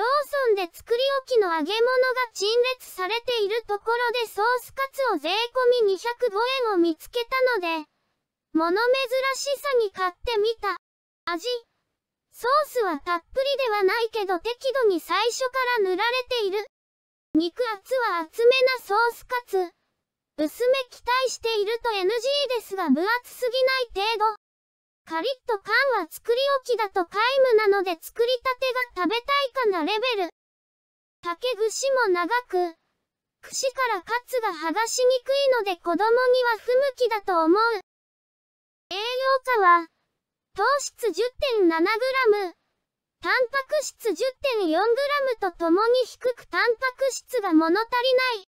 ローソンで作り置きの揚げ物が陳列されているところでソースカツを税込み205円を見つけたので、物珍しさに買ってみた。味。ソースはたっぷりではないけど適度に最初から塗られている。肉厚は厚めなソースカツ。薄め期待していると NG ですが分厚すぎない程度。カリッと缶は作り置きだと皆無なので作りたてが食べたいかなレベル。竹串も長く、串からカツが剥がしにくいので子供には不向きだと思う。栄養価は、糖質 10.7g、タンパク質 10.4g とともに低くタンパク質が物足りない。